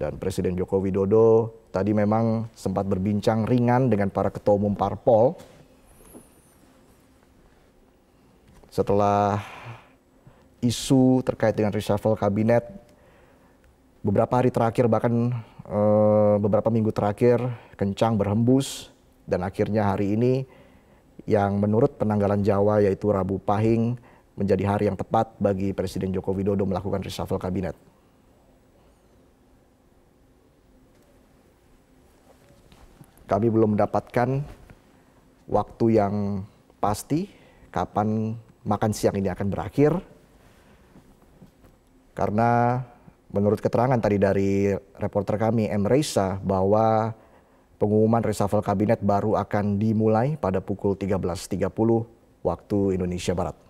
dan Presiden Joko Widodo tadi memang sempat berbincang ringan dengan para ketua umum parpol setelah isu terkait dengan reshuffle kabinet beberapa hari terakhir bahkan eh, beberapa minggu terakhir kencang berhembus dan akhirnya hari ini yang menurut penanggalan Jawa yaitu Rabu Pahing menjadi hari yang tepat bagi Presiden Joko Widodo melakukan reshuffle kabinet. Kami belum mendapatkan waktu yang pasti kapan makan siang ini akan berakhir. Karena menurut keterangan tadi dari reporter kami M. Reisa bahwa pengumuman reshuffle kabinet baru akan dimulai pada pukul 13.30 waktu Indonesia Barat.